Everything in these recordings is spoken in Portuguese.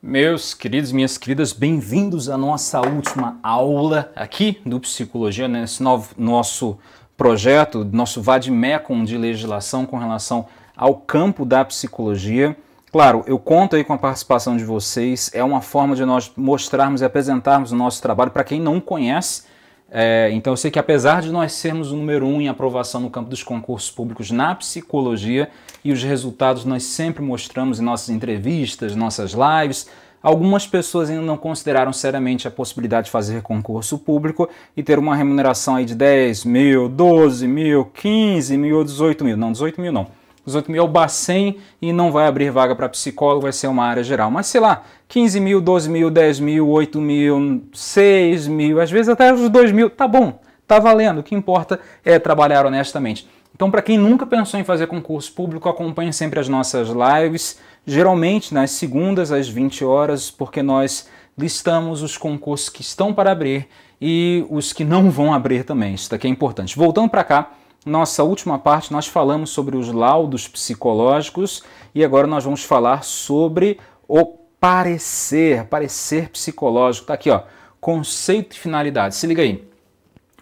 Meus queridos, minhas queridas, bem-vindos à nossa última aula aqui do Psicologia, nesse né? novo, nosso projeto, nosso vademecum de legislação com relação ao campo da psicologia. Claro, eu conto aí com a participação de vocês, é uma forma de nós mostrarmos e apresentarmos o nosso trabalho para quem não conhece é, então eu sei que apesar de nós sermos o número um em aprovação no campo dos concursos públicos na psicologia e os resultados nós sempre mostramos em nossas entrevistas, nossas lives, algumas pessoas ainda não consideraram seriamente a possibilidade de fazer concurso público e ter uma remuneração aí de 10 mil, 12 mil, 15 mil, 18 mil, não 18 mil não, 18 mil é o Bacen e não vai abrir vaga para psicólogo, vai ser uma área geral. Mas sei lá, 15 mil, 12 mil, 10 mil, 8 mil, 6 mil, às vezes até os 2 mil, tá bom, tá valendo. O que importa é trabalhar honestamente. Então, para quem nunca pensou em fazer concurso público, acompanhe sempre as nossas lives, geralmente nas segundas às 20 horas, porque nós listamos os concursos que estão para abrir e os que não vão abrir também. Isso daqui é importante. Voltando para cá, nossa última parte nós falamos sobre os laudos psicológicos e agora nós vamos falar sobre o parecer, parecer psicológico. Tá aqui, ó, conceito e finalidade. Se liga aí.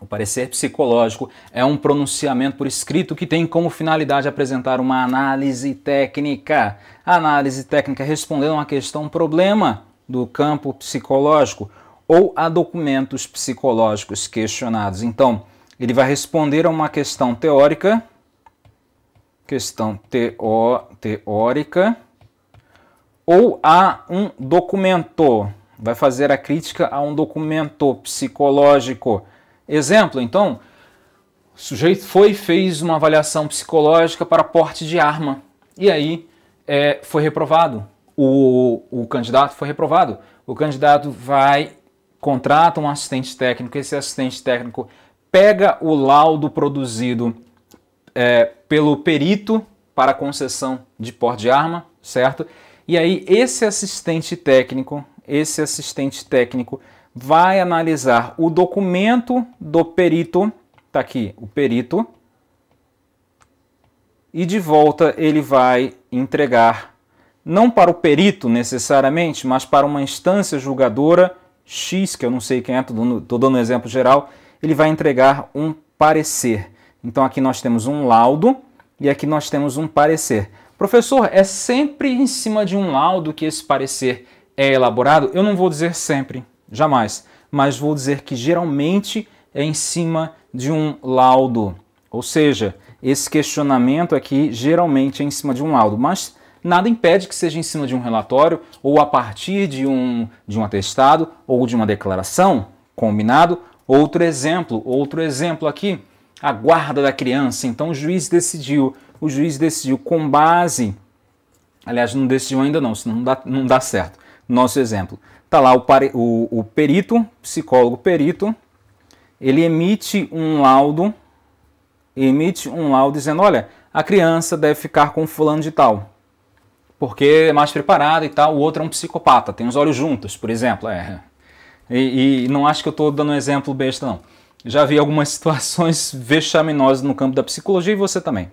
O parecer psicológico é um pronunciamento por escrito que tem como finalidade apresentar uma análise técnica. A análise técnica é respondendo a uma questão, um problema do campo psicológico ou a documentos psicológicos questionados. Então, ele vai responder a uma questão teórica, questão teo, teórica, ou a um documento, vai fazer a crítica a um documento psicológico. Exemplo, então, o sujeito foi fez uma avaliação psicológica para porte de arma e aí é, foi reprovado. O, o candidato foi reprovado. O candidato vai, contrata um assistente técnico, esse assistente técnico pega o laudo produzido é, pelo perito para concessão de porte de arma, certo? E aí esse assistente técnico, esse assistente técnico vai analisar o documento do perito, tá aqui, o perito, e de volta ele vai entregar não para o perito necessariamente, mas para uma instância julgadora X, que eu não sei quem é, estou dando, tô dando um exemplo geral, ele vai entregar um parecer. Então aqui nós temos um laudo e aqui nós temos um parecer. Professor, é sempre em cima de um laudo que esse parecer é elaborado? Eu não vou dizer sempre, jamais, mas vou dizer que geralmente é em cima de um laudo. Ou seja, esse questionamento aqui geralmente é em cima de um laudo, mas nada impede que seja em cima de um relatório ou a partir de um, de um atestado ou de uma declaração, combinado? Outro exemplo, outro exemplo aqui, a guarda da criança. Então o juiz decidiu, o juiz decidiu com base, aliás, não decidiu ainda não, senão não dá, não dá certo. Nosso exemplo, está lá o, o, o perito, psicólogo perito, ele emite um laudo, emite um laudo dizendo, olha, a criança deve ficar com fulano de tal, porque é mais preparado e tal, o outro é um psicopata, tem os olhos juntos, por exemplo, é, e, e não acho que eu estou dando um exemplo besta, não. Já vi algumas situações vexaminosas no campo da psicologia e você também.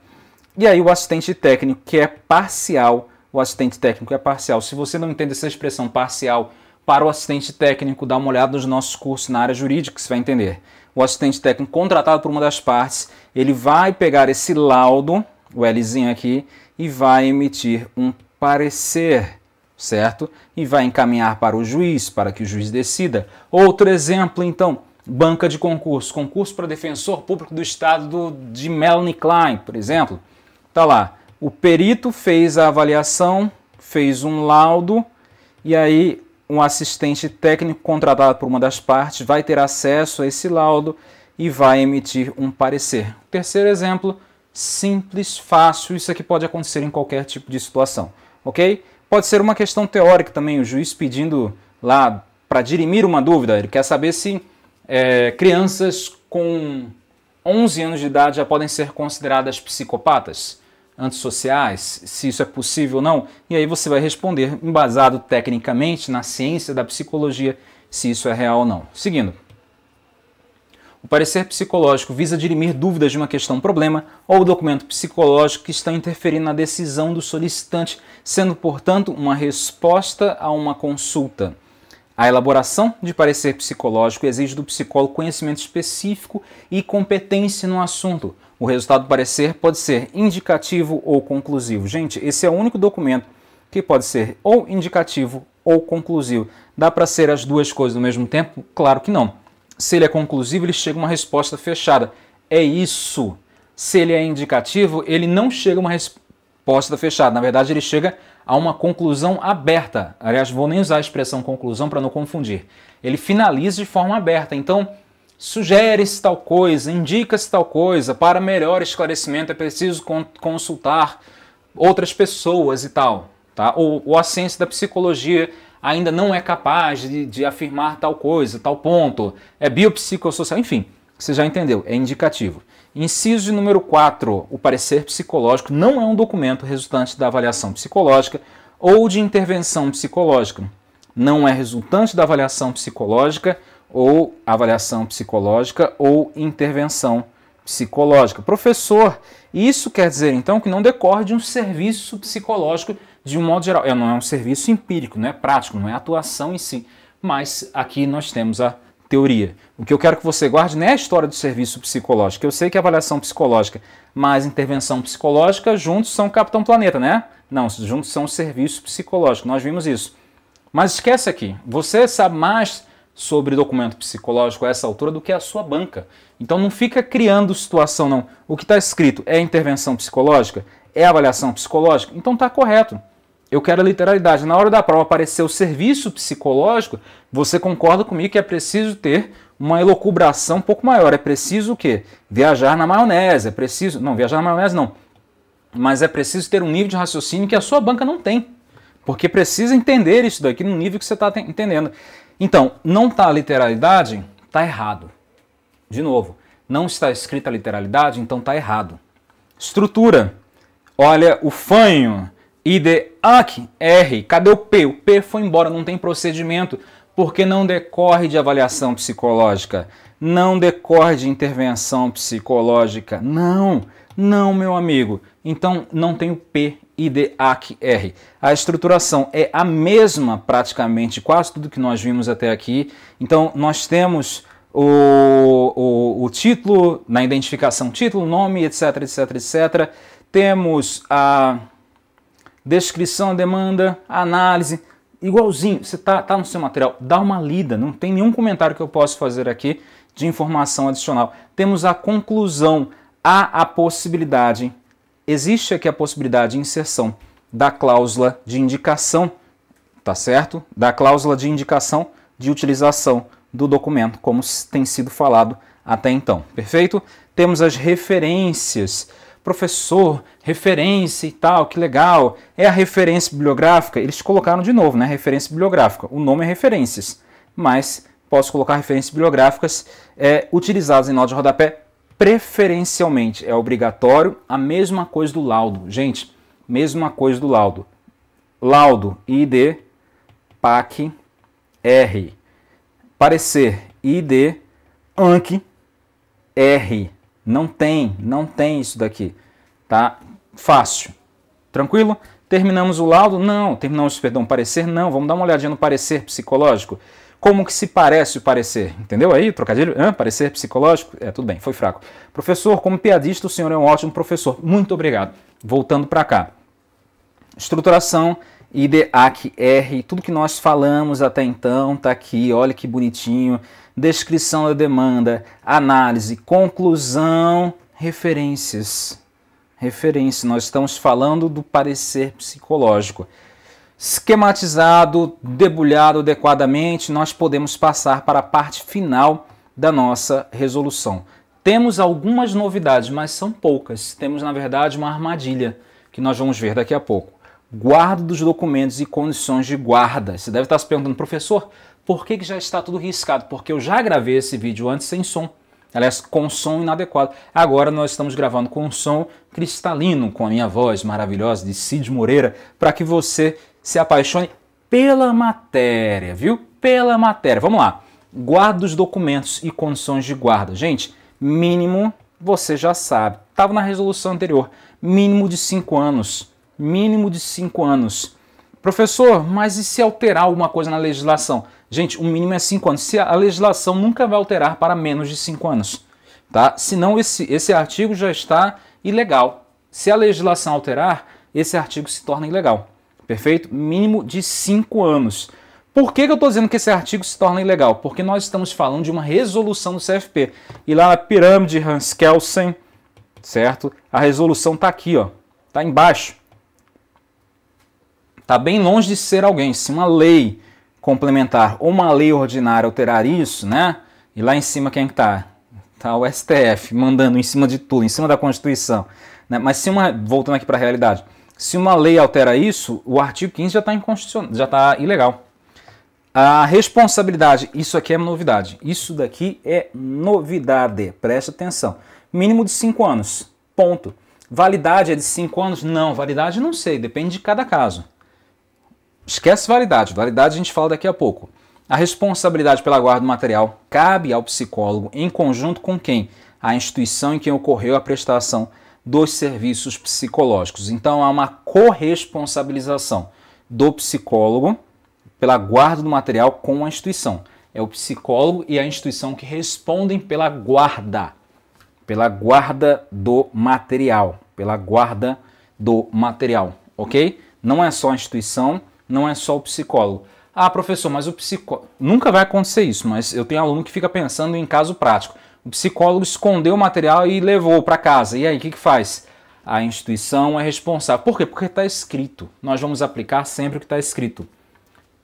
E aí o assistente técnico, que é parcial, o assistente técnico é parcial. Se você não entende essa expressão parcial para o assistente técnico, dá uma olhada nos nossos cursos na área jurídica, você vai entender. O assistente técnico contratado por uma das partes, ele vai pegar esse laudo, o Lzinho aqui, e vai emitir um parecer certo? E vai encaminhar para o juiz, para que o juiz decida. Outro exemplo, então, banca de concurso, concurso para defensor público do estado do, de Melanie Klein, por exemplo. Tá lá, o perito fez a avaliação, fez um laudo e aí um assistente técnico contratado por uma das partes vai ter acesso a esse laudo e vai emitir um parecer. Terceiro exemplo, simples, fácil, isso aqui pode acontecer em qualquer tipo de situação, ok? Pode ser uma questão teórica também, o juiz pedindo lá para dirimir uma dúvida, ele quer saber se é, crianças com 11 anos de idade já podem ser consideradas psicopatas, antissociais, se isso é possível ou não. E aí você vai responder, embasado tecnicamente na ciência da psicologia, se isso é real ou não. Seguindo. O parecer psicológico visa dirimir dúvidas de uma questão problema ou documento psicológico que está interferindo na decisão do solicitante, sendo, portanto, uma resposta a uma consulta. A elaboração de parecer psicológico exige do psicólogo conhecimento específico e competência no assunto. O resultado do parecer pode ser indicativo ou conclusivo. Gente, esse é o único documento que pode ser ou indicativo ou conclusivo. Dá para ser as duas coisas ao mesmo tempo? Claro que não. Se ele é conclusivo, ele chega a uma resposta fechada. É isso. Se ele é indicativo, ele não chega a uma resposta fechada. Na verdade, ele chega a uma conclusão aberta. Aliás, vou nem usar a expressão conclusão para não confundir. Ele finaliza de forma aberta. Então, sugere-se tal coisa, indica-se tal coisa, para melhor esclarecimento é preciso consultar outras pessoas e tal. Tá? Ou, ou a ciência da psicologia ainda não é capaz de, de afirmar tal coisa, tal ponto, é biopsicossocial, enfim, você já entendeu, é indicativo. Inciso número 4, o parecer psicológico não é um documento resultante da avaliação psicológica ou de intervenção psicológica. Não é resultante da avaliação psicológica ou avaliação psicológica ou intervenção psicológica. Professor, isso quer dizer então que não decorre de um serviço psicológico de um modo geral, é, não é um serviço empírico, não é prático, não é atuação em si, mas aqui nós temos a teoria. O que eu quero que você guarde não é a história do serviço psicológico. Eu sei que avaliação psicológica mais intervenção psicológica juntos são Capitão Planeta, né? Não, juntos são serviço psicológico. Nós vimos isso. Mas esquece aqui. Você sabe mais sobre documento psicológico a essa altura do que a sua banca. Então não fica criando situação, não. O que está escrito é intervenção psicológica? É avaliação psicológica? Então está correto. Eu quero a literalidade. Na hora da prova aparecer o serviço psicológico, você concorda comigo que é preciso ter uma elocubração um pouco maior. É preciso o quê? Viajar na maionese. É preciso. Não, viajar na maionese não. Mas é preciso ter um nível de raciocínio que a sua banca não tem. Porque precisa entender isso daqui no nível que você está entendendo. Então, não está a literalidade, está errado. De novo, não está escrita a literalidade, então está errado. Estrutura. Olha o fanho. ID ACK, R, cadê o P? O P foi embora, não tem procedimento, porque não decorre de avaliação psicológica, não decorre de intervenção psicológica. Não, não, meu amigo. Então não tem o P IDAC-R. A estruturação é a mesma praticamente quase tudo que nós vimos até aqui. Então, nós temos o, o, o, título na identificação, título, nome, etc, etc, etc. Temos a descrição, demanda, análise, igualzinho, você tá, tá no seu material, dá uma lida, não tem nenhum comentário que eu possa fazer aqui de informação adicional. Temos a conclusão, há a possibilidade, existe aqui a possibilidade de inserção da cláusula de indicação, tá certo? Da cláusula de indicação de utilização do documento, como tem sido falado até então, perfeito? Temos as referências professor, referência e tal, que legal. É a referência bibliográfica? Eles colocaram de novo, né? Referência bibliográfica. O nome é referências, mas posso colocar referências bibliográficas é, utilizadas em nota de rodapé preferencialmente. É obrigatório. A mesma coisa do laudo. Gente, mesma coisa do laudo. Laudo, ID, PAC, R. Parecer, ID, ANC, R. Não tem, não tem isso daqui. Tá? Fácil. Tranquilo? Terminamos o laudo? Não. Terminamos, perdão, o parecer? Não. Vamos dar uma olhadinha no parecer psicológico. Como que se parece o parecer? Entendeu aí? Trocadilho? Hã? Parecer psicológico? É, tudo bem, foi fraco. Professor, como piadista, o senhor é um ótimo professor. Muito obrigado. Voltando para cá. Estruturação, ID, AC, R, tudo que nós falamos até então está aqui, olha que bonitinho. Descrição da demanda, análise, conclusão, referências referência. Nós estamos falando do parecer psicológico. Esquematizado, debulhado adequadamente, nós podemos passar para a parte final da nossa resolução. Temos algumas novidades, mas são poucas. Temos, na verdade, uma armadilha que nós vamos ver daqui a pouco. Guardo dos documentos e condições de guarda. Você deve estar se perguntando, professor, por que, que já está tudo riscado? Porque eu já gravei esse vídeo antes sem som aliás, com som inadequado. Agora nós estamos gravando com um som cristalino, com a minha voz maravilhosa de Cid Moreira, para que você se apaixone pela matéria, viu? Pela matéria. Vamos lá. Guarda dos documentos e condições de guarda. Gente, mínimo, você já sabe, estava na resolução anterior, mínimo de 5 anos. Mínimo de 5 anos. Professor, mas e se alterar alguma coisa na legislação? Gente, o mínimo é 5 anos. Se a legislação nunca vai alterar para menos de 5 anos, tá? Senão esse, esse artigo já está ilegal. Se a legislação alterar, esse artigo se torna ilegal. Perfeito? Mínimo de 5 anos. Por que, que eu estou dizendo que esse artigo se torna ilegal? Porque nós estamos falando de uma resolução do CFP. E lá na pirâmide Hans-Kelsen, certo? A resolução está aqui, ó. Está embaixo. Está bem longe de ser alguém, sim, uma lei complementar uma lei ordinária alterar isso, né? E lá em cima quem é está? Está o STF mandando em cima de tudo, em cima da Constituição. Né? Mas se uma, voltando aqui para a realidade, se uma lei altera isso, o artigo 15 já está inconstitucional, já está ilegal. A responsabilidade, isso aqui é novidade. Isso daqui é novidade. Presta atenção. Mínimo de 5 anos. Ponto. Validade é de 5 anos? Não, validade não sei, depende de cada caso. Esquece validade, validade a gente fala daqui a pouco. A responsabilidade pela guarda do material cabe ao psicólogo em conjunto com quem? A instituição em quem ocorreu a prestação dos serviços psicológicos. Então há uma corresponsabilização do psicólogo pela guarda do material com a instituição. É o psicólogo e a instituição que respondem pela guarda, pela guarda do material, pela guarda do material, ok? Não é só a instituição, não é só o psicólogo. Ah, professor, mas o psicólogo. Nunca vai acontecer isso, mas eu tenho aluno que fica pensando em caso prático. O psicólogo escondeu o material e levou para casa. E aí, o que, que faz? A instituição é responsável. Por quê? Porque está escrito. Nós vamos aplicar sempre o que está escrito.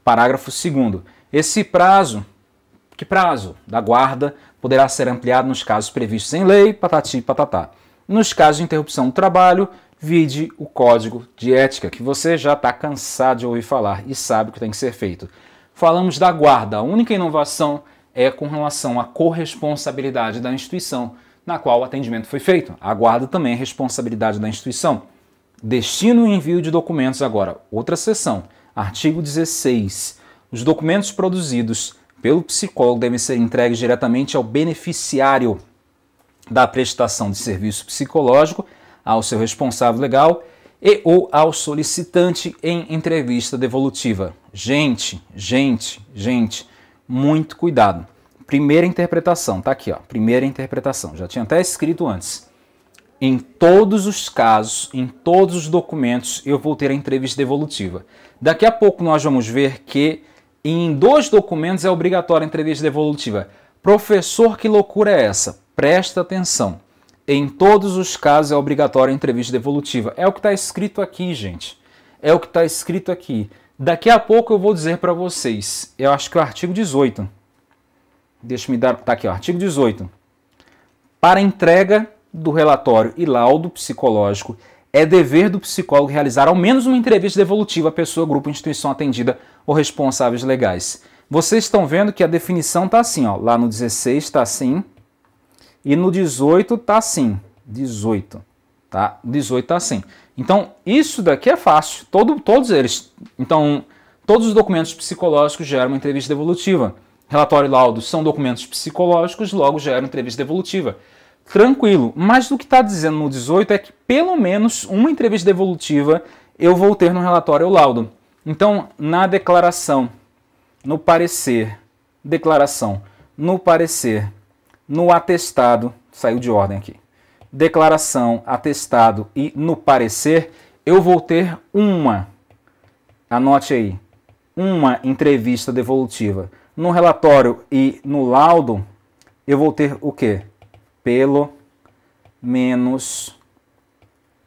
Parágrafo 2. Esse prazo, que prazo? Da guarda, poderá ser ampliado nos casos previstos em lei, patati patatá. Nos casos de interrupção do trabalho, Vide o código de ética, que você já está cansado de ouvir falar e sabe o que tem que ser feito. Falamos da guarda. A única inovação é com relação à corresponsabilidade da instituição na qual o atendimento foi feito. A guarda também é responsabilidade da instituição. Destino e envio de documentos agora. Outra seção. Artigo 16. Os documentos produzidos pelo psicólogo devem ser entregues diretamente ao beneficiário da prestação de serviço psicológico ao seu responsável legal e ou ao solicitante em entrevista devolutiva. Gente, gente, gente, muito cuidado. Primeira interpretação, tá aqui, ó. Primeira interpretação, já tinha até escrito antes. Em todos os casos, em todos os documentos, eu vou ter a entrevista devolutiva. Daqui a pouco nós vamos ver que em dois documentos é obrigatória a entrevista devolutiva. Professor, que loucura é essa? Presta atenção. Em todos os casos é obrigatória a entrevista devolutiva. É o que está escrito aqui, gente. É o que está escrito aqui. Daqui a pouco eu vou dizer para vocês. Eu acho que é o artigo 18. Deixa me dar. Tá aqui, ó, artigo 18. Para entrega do relatório e laudo psicológico, é dever do psicólogo realizar ao menos uma entrevista devolutiva à pessoa, grupo, instituição atendida ou responsáveis legais. Vocês estão vendo que a definição está assim, ó, lá no 16 está assim, e no 18 tá assim. 18. Tá? 18 tá assim. Então, isso daqui é fácil. Todo, todos eles. Então, todos os documentos psicológicos geram uma entrevista devolutiva. Relatório e laudo são documentos psicológicos, logo geram entrevista devolutiva. Tranquilo. Mas o que está dizendo no 18 é que pelo menos uma entrevista devolutiva eu vou ter no relatório ou laudo. Então, na declaração, no parecer, declaração, no parecer, no atestado, saiu de ordem aqui, declaração, atestado e no parecer, eu vou ter uma, anote aí, uma entrevista devolutiva. No relatório e no laudo, eu vou ter o quê? Pelo menos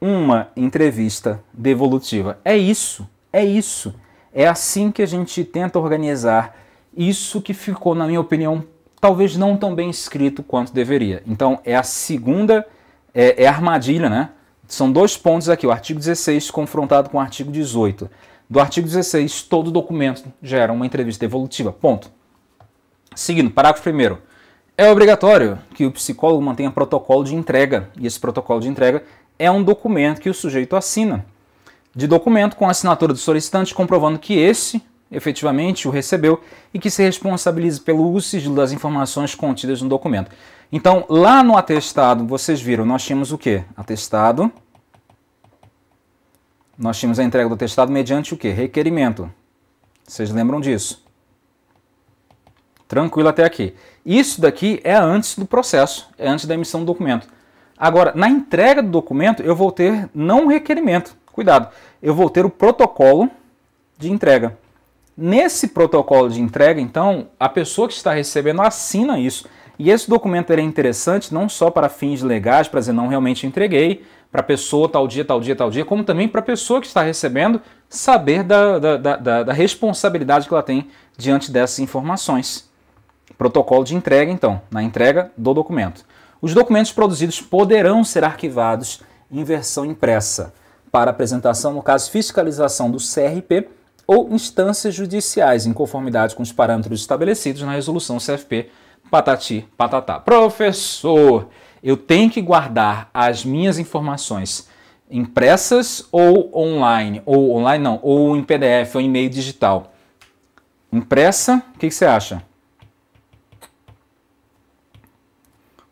uma entrevista devolutiva. É isso, é isso. É assim que a gente tenta organizar isso que ficou, na minha opinião, talvez não tão bem escrito quanto deveria. Então é a segunda, é, é a armadilha, né? São dois pontos aqui, o artigo 16 confrontado com o artigo 18. Do artigo 16, todo documento gera uma entrevista evolutiva. Ponto. Seguindo, parágrafo 1. É obrigatório que o psicólogo mantenha protocolo de entrega, e esse protocolo de entrega é um documento que o sujeito assina, de documento com assinatura do solicitante, comprovando que esse efetivamente o recebeu e que se responsabilize pelo uso sigilo das informações contidas no documento. Então, lá no atestado, vocês viram, nós tínhamos o quê? Atestado. Nós tínhamos a entrega do atestado mediante o quê? Requerimento. Vocês lembram disso? Tranquilo até aqui. Isso daqui é antes do processo, é antes da emissão do documento. Agora, na entrega do documento, eu vou ter não requerimento. Cuidado, eu vou ter o protocolo de entrega. Nesse protocolo de entrega, então, a pessoa que está recebendo assina isso. E esse documento é interessante não só para fins legais, para dizer não realmente entreguei, para a pessoa tal dia, tal dia, tal dia, como também para a pessoa que está recebendo saber da, da, da, da, responsabilidade que ela tem diante dessas informações. Protocolo de entrega, então, na entrega do documento. Os documentos produzidos poderão ser arquivados em versão impressa para apresentação, no caso, fiscalização do CRP ou instâncias judiciais, em conformidade com os parâmetros estabelecidos na resolução CFP patati patatá. Professor, eu tenho que guardar as minhas informações impressas ou online, ou online não, ou em PDF ou em e-mail digital. Impressa, o que, que você acha?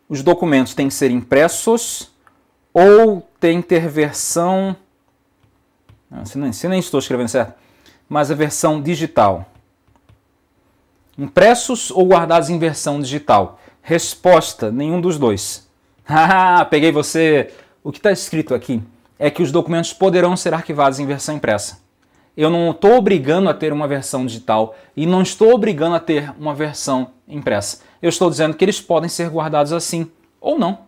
Os documentos têm que ser impressos ou tem que ter versão. Não, se nem, se nem estou escrevendo certo mas a versão digital. Impressos ou guardados em versão digital? Resposta: nenhum dos dois. Ah, peguei você! O que está escrito aqui é que os documentos poderão ser arquivados em versão impressa. Eu não estou obrigando a ter uma versão digital e não estou obrigando a ter uma versão impressa. Eu estou dizendo que eles podem ser guardados assim ou não.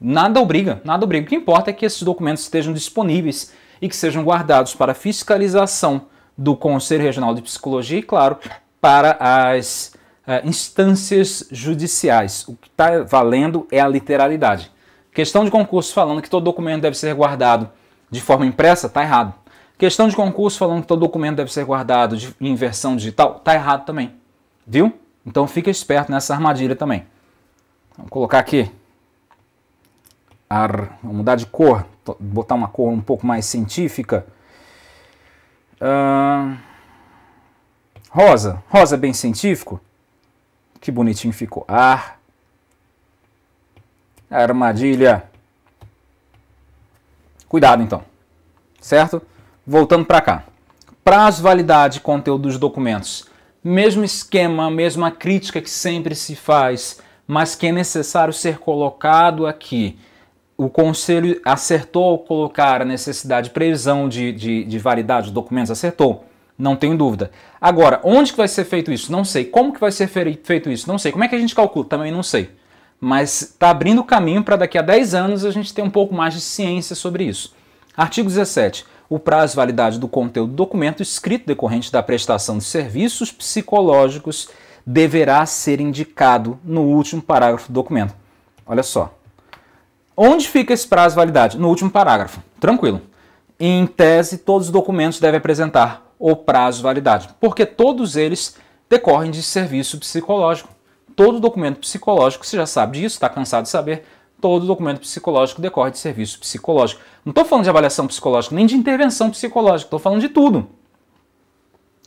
Nada obriga, nada obriga. O que importa é que esses documentos estejam disponíveis e que sejam guardados para fiscalização do Conselho Regional de Psicologia e, claro, para as uh, instâncias judiciais. O que está valendo é a literalidade. Questão de concurso falando que todo documento deve ser guardado de forma impressa, está errado. Questão de concurso falando que todo documento deve ser guardado de, em versão digital, está errado também. Viu? Então fica esperto nessa armadilha também. Vamos colocar aqui. Ar, mudar de cor, botar uma cor um pouco mais científica. Ah, rosa. Rosa é bem científico. Que bonitinho ficou. Ar. Ah, armadilha. Cuidado então. Certo? Voltando para cá. Prazo, validade e conteúdo dos documentos. Mesmo esquema, mesma crítica que sempre se faz, mas que é necessário ser colocado aqui o Conselho acertou colocar a necessidade de previsão de, de, de validade dos documentos? Acertou. Não tenho dúvida. Agora, onde que vai ser feito isso? Não sei. Como que vai ser feito isso? Não sei. Como é que a gente calcula? Também não sei. Mas está abrindo o caminho para daqui a 10 anos a gente ter um pouco mais de ciência sobre isso. Artigo 17. O prazo de validade do conteúdo do documento escrito decorrente da prestação de serviços psicológicos deverá ser indicado no último parágrafo do documento. Olha só. Onde fica esse prazo de validade? No último parágrafo. Tranquilo. Em tese, todos os documentos devem apresentar o prazo de validade, porque todos eles decorrem de serviço psicológico. Todo documento psicológico, você já sabe disso, está cansado de saber, todo documento psicológico decorre de serviço psicológico. Não estou falando de avaliação psicológica, nem de intervenção psicológica, estou falando de tudo.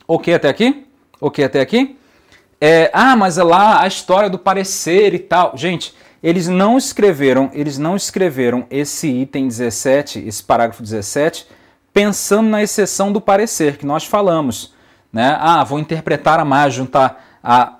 Ok até aqui? Ok até aqui? É, ah, mas é lá a história do parecer e tal. Gente, eles não escreveram, eles não escreveram esse item 17, esse parágrafo 17, pensando na exceção do parecer que nós falamos, né? Ah, vou interpretar a mais, juntar a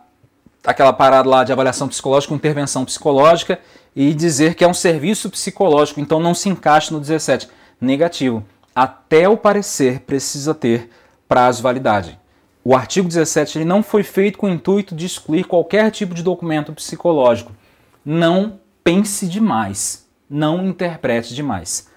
aquela parada lá de avaliação psicológica, intervenção psicológica e dizer que é um serviço psicológico, então não se encaixa no 17. Negativo. Até o parecer precisa ter prazo de validade. O artigo 17 ele não foi feito com o intuito de excluir qualquer tipo de documento psicológico não pense demais, não interprete demais.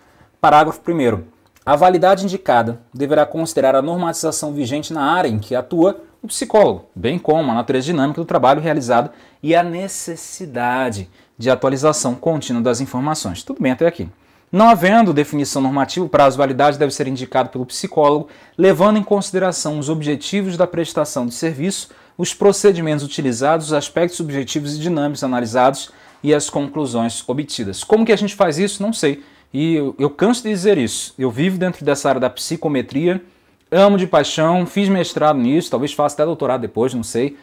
Parágrafo 1. A validade indicada deverá considerar a normatização vigente na área em que atua o psicólogo, bem como a natureza dinâmica do trabalho realizado e a necessidade de atualização contínua das informações. Tudo bem até aqui. Não havendo definição normativa, o prazo de validade deve ser indicado pelo psicólogo, levando em consideração os objetivos da prestação de serviço, os procedimentos utilizados, os aspectos subjetivos e dinâmicos analisados e as conclusões obtidas. Como que a gente faz isso? Não sei. E eu, eu canso de dizer isso. Eu vivo dentro dessa área da psicometria, amo de paixão, fiz mestrado nisso, talvez faça até doutorado depois, não sei.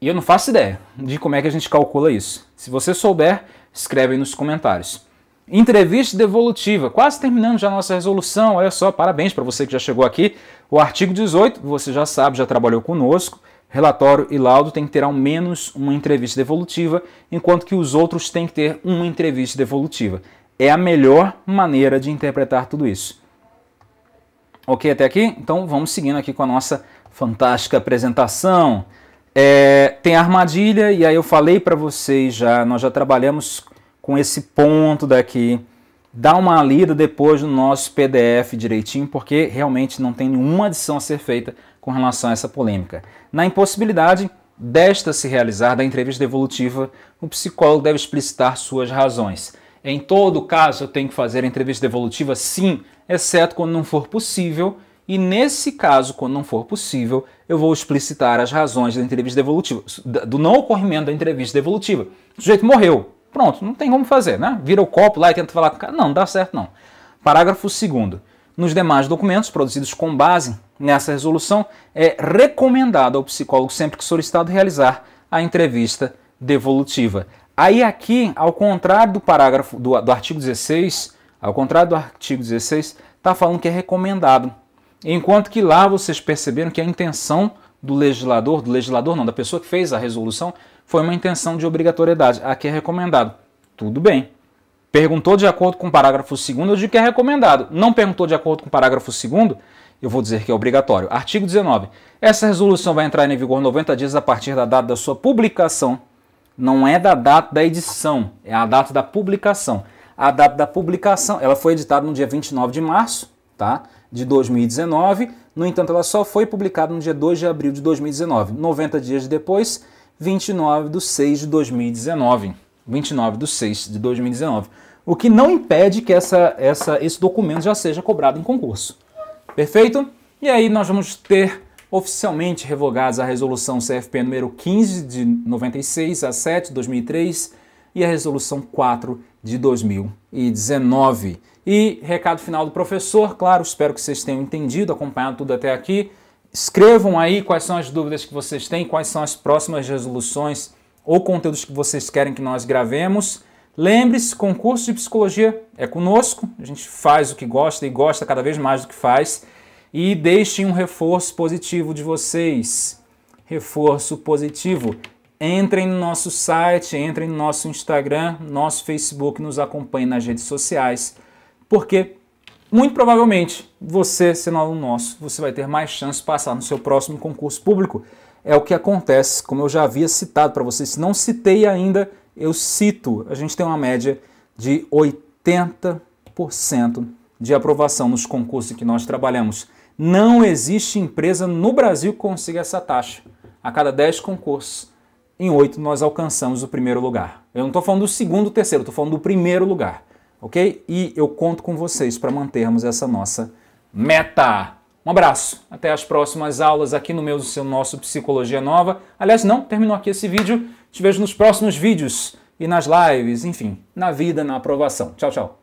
E eu não faço ideia de como é que a gente calcula isso. Se você souber, escreve aí nos comentários. Entrevista devolutiva, quase terminando já a nossa resolução. Olha só, parabéns para você que já chegou aqui. O artigo 18, você já sabe, já trabalhou conosco. Relatório e laudo tem que ter ao menos uma entrevista devolutiva, enquanto que os outros têm que ter uma entrevista devolutiva. É a melhor maneira de interpretar tudo isso. Ok até aqui? Então vamos seguindo aqui com a nossa fantástica apresentação. É, tem armadilha, e aí eu falei para vocês já, nós já trabalhamos com esse ponto daqui. Dá uma lida depois no nosso PDF direitinho, porque realmente não tem nenhuma adição a ser feita com relação a essa polêmica. Na impossibilidade desta se realizar da entrevista evolutiva, o psicólogo deve explicitar suas razões. Em todo caso, eu tenho que fazer a entrevista evolutiva sim, exceto quando não for possível, e nesse caso, quando não for possível, eu vou explicitar as razões da entrevista evolutiva, do não ocorrimento da entrevista evolutiva. O sujeito morreu, Pronto, não tem como fazer, né? Vira o copo lá e tenta falar com o cara. Não, não dá certo não. Parágrafo 2 Nos demais documentos produzidos com base nessa resolução, é recomendado ao psicólogo sempre que solicitado realizar a entrevista devolutiva. Aí aqui, ao contrário do parágrafo do, do artigo 16, ao contrário do artigo 16, está falando que é recomendado. Enquanto que lá vocês perceberam que a intenção do legislador, do legislador não, da pessoa que fez a resolução, foi uma intenção de obrigatoriedade. Aqui é recomendado. Tudo bem. Perguntou de acordo com o parágrafo 2, eu digo que é recomendado. Não perguntou de acordo com o parágrafo 2, eu vou dizer que é obrigatório. Artigo 19. Essa resolução vai entrar em vigor 90 dias a partir da data da sua publicação. Não é da data da edição, é a data da publicação. A data da publicação, ela foi editada no dia 29 de março tá? de 2019. No entanto, ela só foi publicada no dia 2 de abril de 2019. 90 dias depois, 29 de 6 de 2019. 29 de 6 de 2019. O que não impede que essa, essa, esse documento já seja cobrado em concurso. Perfeito? E aí nós vamos ter oficialmente revogadas a resolução CFP número 15 de 96 a 7 de 2003 e a resolução 4 de 2019. E recado final do professor, claro, espero que vocês tenham entendido, acompanhado tudo até aqui. Escrevam aí quais são as dúvidas que vocês têm, quais são as próximas resoluções ou conteúdos que vocês querem que nós gravemos. Lembre-se, concurso de psicologia é conosco, a gente faz o que gosta e gosta cada vez mais do que faz. E deixem um reforço positivo de vocês. Reforço positivo. Entrem no nosso site, entrem no nosso Instagram, nosso Facebook, nos acompanhem nas redes sociais porque muito provavelmente você, sendo aluno nosso, você vai ter mais chance de passar no seu próximo concurso público. É o que acontece, como eu já havia citado para vocês. Se não citei ainda, eu cito. A gente tem uma média de 80% de aprovação nos concursos em que nós trabalhamos. Não existe empresa no Brasil que consiga essa taxa. A cada 10 concursos, em 8 nós alcançamos o primeiro lugar. Eu não estou falando do segundo, terceiro, estou falando do primeiro lugar ok? E eu conto com vocês para mantermos essa nossa meta. Um abraço, até as próximas aulas aqui no meu seu nosso Psicologia Nova. Aliás, não terminou aqui esse vídeo. Te vejo nos próximos vídeos e nas lives, enfim, na vida, na aprovação. Tchau, tchau.